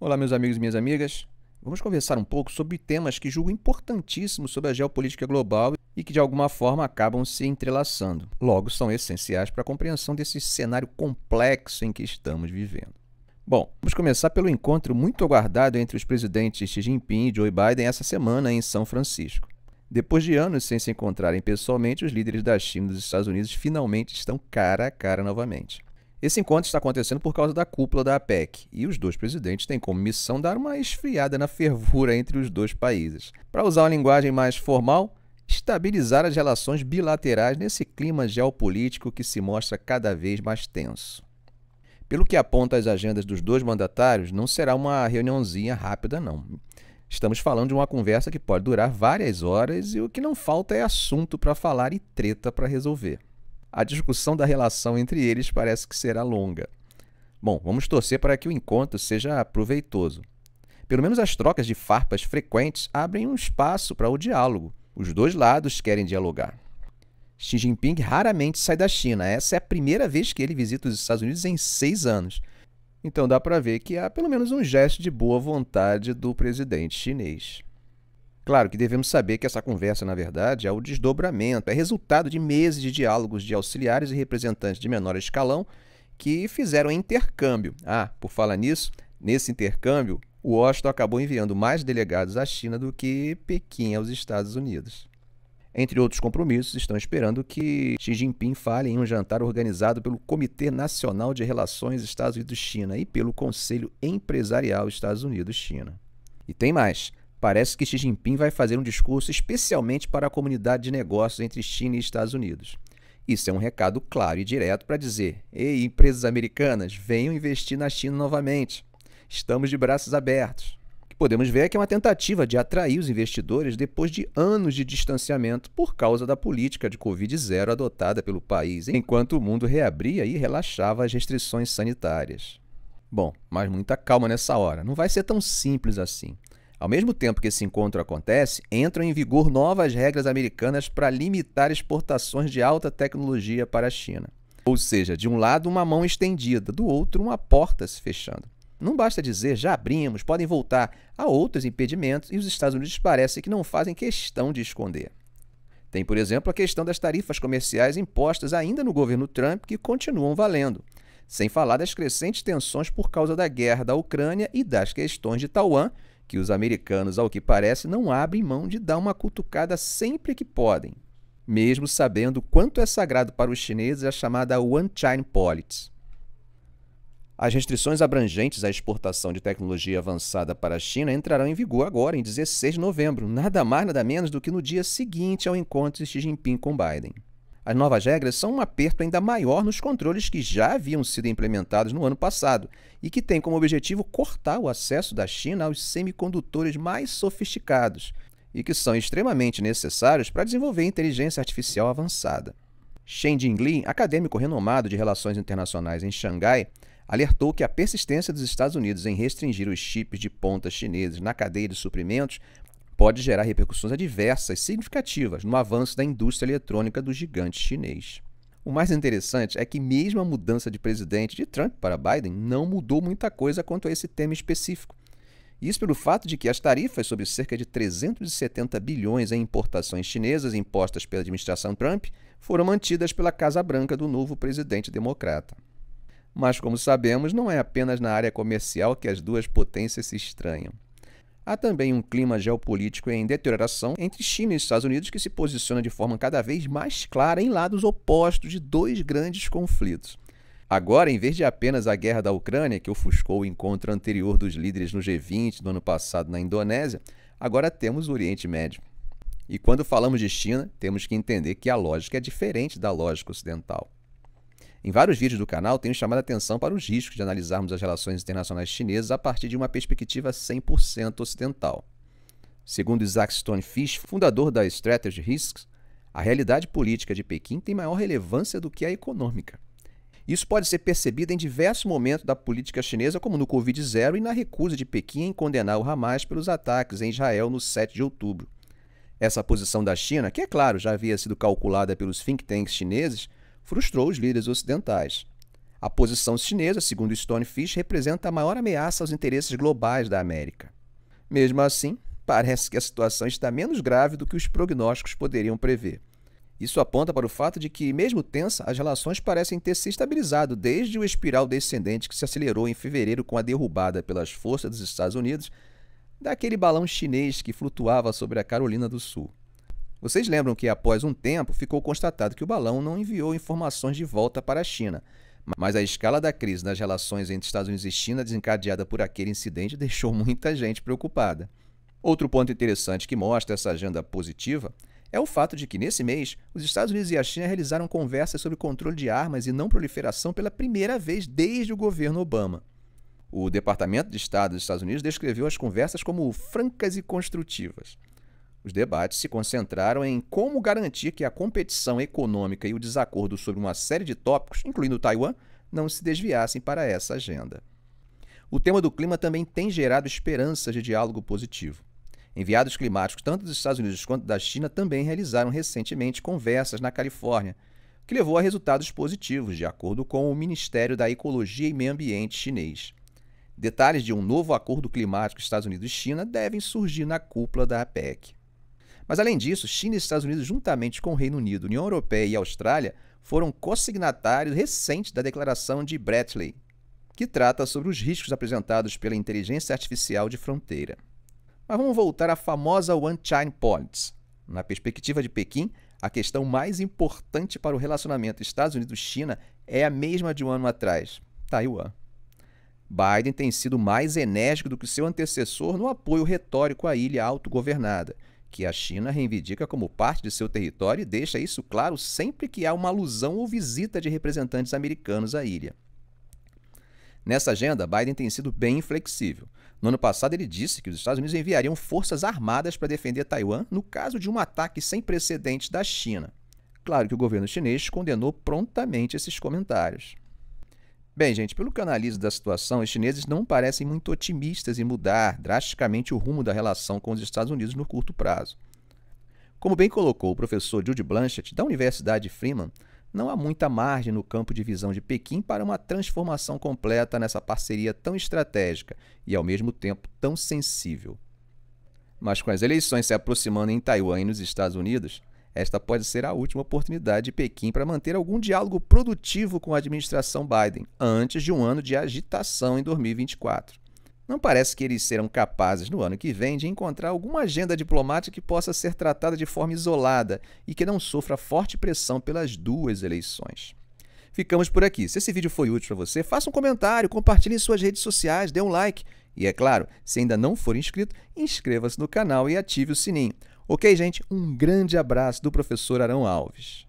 Olá, meus amigos e minhas amigas. Vamos conversar um pouco sobre temas que julgo importantíssimos sobre a geopolítica global e que de alguma forma acabam se entrelaçando. Logo, são essenciais para a compreensão desse cenário complexo em que estamos vivendo. Bom, vamos começar pelo encontro muito aguardado entre os presidentes Xi Jinping e Joe Biden essa semana em São Francisco. Depois de anos sem se encontrarem pessoalmente, os líderes da China e dos Estados Unidos finalmente estão cara a cara novamente. Esse encontro está acontecendo por causa da cúpula da APEC e os dois presidentes têm como missão dar uma esfriada na fervura entre os dois países. Para usar uma linguagem mais formal, estabilizar as relações bilaterais nesse clima geopolítico que se mostra cada vez mais tenso. Pelo que aponta as agendas dos dois mandatários, não será uma reuniãozinha rápida, não. Estamos falando de uma conversa que pode durar várias horas e o que não falta é assunto para falar e treta para resolver a discussão da relação entre eles parece que será longa. Bom, vamos torcer para que o encontro seja proveitoso. Pelo menos as trocas de farpas frequentes abrem um espaço para o diálogo. Os dois lados querem dialogar. Xi Jinping raramente sai da China. Essa é a primeira vez que ele visita os Estados Unidos em seis anos. Então dá para ver que há pelo menos um gesto de boa vontade do presidente chinês. Claro que devemos saber que essa conversa, na verdade, é o desdobramento, é resultado de meses de diálogos de auxiliares e representantes de menor escalão que fizeram intercâmbio. Ah, por falar nisso, nesse intercâmbio, o Washington acabou enviando mais delegados à China do que Pequim aos Estados Unidos. Entre outros compromissos, estão esperando que Xi Jinping fale em um jantar organizado pelo Comitê Nacional de Relações Estados Unidos-China e pelo Conselho Empresarial Estados Unidos-China. E tem mais. Parece que Xi Jinping vai fazer um discurso especialmente para a comunidade de negócios entre China e Estados Unidos. Isso é um recado claro e direto para dizer: ei, empresas americanas, venham investir na China novamente. Estamos de braços abertos. O que podemos ver é que é uma tentativa de atrair os investidores depois de anos de distanciamento por causa da política de Covid-0 adotada pelo país, enquanto o mundo reabria e relaxava as restrições sanitárias. Bom, mas muita calma nessa hora, não vai ser tão simples assim. Ao mesmo tempo que esse encontro acontece, entram em vigor novas regras americanas para limitar exportações de alta tecnologia para a China. Ou seja, de um lado uma mão estendida, do outro uma porta se fechando. Não basta dizer já abrimos, podem voltar. a outros impedimentos e os Estados Unidos parecem que não fazem questão de esconder. Tem, por exemplo, a questão das tarifas comerciais impostas ainda no governo Trump que continuam valendo. Sem falar das crescentes tensões por causa da guerra da Ucrânia e das questões de Taiwan, que os americanos, ao que parece, não abrem mão de dar uma cutucada sempre que podem, mesmo sabendo quanto é sagrado para os chineses a chamada One China Policy. As restrições abrangentes à exportação de tecnologia avançada para a China entrarão em vigor agora, em 16 de novembro, nada mais nada menos do que no dia seguinte ao encontro de Xi Jinping com Biden. As novas regras são um aperto ainda maior nos controles que já haviam sido implementados no ano passado e que têm como objetivo cortar o acesso da China aos semicondutores mais sofisticados e que são extremamente necessários para desenvolver inteligência artificial avançada. Shen Jinglin, acadêmico renomado de relações internacionais em Xangai, alertou que a persistência dos Estados Unidos em restringir os chips de ponta chineses na cadeia de suprimentos pode gerar repercussões adversas significativas no avanço da indústria eletrônica do gigante chinês. O mais interessante é que, mesmo a mudança de presidente de Trump para Biden, não mudou muita coisa quanto a esse tema específico. Isso pelo fato de que as tarifas sobre cerca de 370 bilhões em importações chinesas impostas pela administração Trump foram mantidas pela Casa Branca do novo presidente democrata. Mas, como sabemos, não é apenas na área comercial que as duas potências se estranham. Há também um clima geopolítico em deterioração entre China e Estados Unidos que se posiciona de forma cada vez mais clara em lados opostos de dois grandes conflitos. Agora, em vez de apenas a guerra da Ucrânia, que ofuscou o encontro anterior dos líderes no G20 do ano passado na Indonésia, agora temos o Oriente Médio. E quando falamos de China, temos que entender que a lógica é diferente da lógica ocidental. Em vários vídeos do canal, tenho chamado a atenção para os riscos de analisarmos as relações internacionais chinesas a partir de uma perspectiva 100% ocidental. Segundo Isaac Stonefish, fundador da Strategy Risks, a realidade política de Pequim tem maior relevância do que a econômica. Isso pode ser percebido em diversos momentos da política chinesa, como no Covid-0 e na recusa de Pequim em condenar o Hamas pelos ataques em Israel no 7 de outubro. Essa posição da China, que é claro já havia sido calculada pelos think tanks chineses, frustrou os líderes ocidentais. A posição chinesa, segundo Stonefish, representa a maior ameaça aos interesses globais da América. Mesmo assim, parece que a situação está menos grave do que os prognósticos poderiam prever. Isso aponta para o fato de que, mesmo tensa, as relações parecem ter se estabilizado desde o espiral descendente que se acelerou em fevereiro com a derrubada pelas forças dos Estados Unidos daquele balão chinês que flutuava sobre a Carolina do Sul. Vocês lembram que após um tempo ficou constatado que o balão não enviou informações de volta para a China, mas a escala da crise nas relações entre Estados Unidos e China desencadeada por aquele incidente deixou muita gente preocupada. Outro ponto interessante que mostra essa agenda positiva é o fato de que, nesse mês, os Estados Unidos e a China realizaram conversas sobre controle de armas e não proliferação pela primeira vez desde o governo Obama. O Departamento de Estado dos Estados Unidos descreveu as conversas como francas e construtivas. Os debates se concentraram em como garantir que a competição econômica e o desacordo sobre uma série de tópicos, incluindo Taiwan, não se desviassem para essa agenda. O tema do clima também tem gerado esperanças de diálogo positivo. Enviados climáticos tanto dos Estados Unidos quanto da China também realizaram recentemente conversas na Califórnia, que levou a resultados positivos, de acordo com o Ministério da Ecologia e Meio Ambiente chinês. Detalhes de um novo acordo climático Estados Unidos-China devem surgir na cúpula da APEC. Mas além disso, China e Estados Unidos, juntamente com o Reino Unido, União Europeia e Austrália, foram co-signatários recentes da Declaração de Bradley, que trata sobre os riscos apresentados pela inteligência artificial de fronteira. Mas vamos voltar à famosa One China Policy. Na perspectiva de Pequim, a questão mais importante para o relacionamento Estados Unidos-China é a mesma de um ano atrás, Taiwan. Biden tem sido mais enérgico do que seu antecessor no apoio retórico à ilha autogovernada, que a China reivindica como parte de seu território e deixa isso claro sempre que há uma alusão ou visita de representantes americanos à ilha. Nessa agenda, Biden tem sido bem inflexível. No ano passado, ele disse que os Estados Unidos enviariam forças armadas para defender Taiwan no caso de um ataque sem precedentes da China. Claro que o governo chinês condenou prontamente esses comentários. Bem, gente, pelo que eu analiso da situação, os chineses não parecem muito otimistas em mudar drasticamente o rumo da relação com os Estados Unidos no curto prazo. Como bem colocou o professor Jude Blanchett, da Universidade Freeman, não há muita margem no campo de visão de Pequim para uma transformação completa nessa parceria tão estratégica e, ao mesmo tempo, tão sensível. Mas com as eleições se aproximando em Taiwan e nos Estados Unidos, esta pode ser a última oportunidade de Pequim para manter algum diálogo produtivo com a administração Biden, antes de um ano de agitação em 2024. Não parece que eles serão capazes no ano que vem de encontrar alguma agenda diplomática que possa ser tratada de forma isolada e que não sofra forte pressão pelas duas eleições. Ficamos por aqui. Se esse vídeo foi útil para você, faça um comentário, compartilhe em suas redes sociais, dê um like. E é claro, se ainda não for inscrito, inscreva-se no canal e ative o sininho. Ok, gente? Um grande abraço do professor Arão Alves.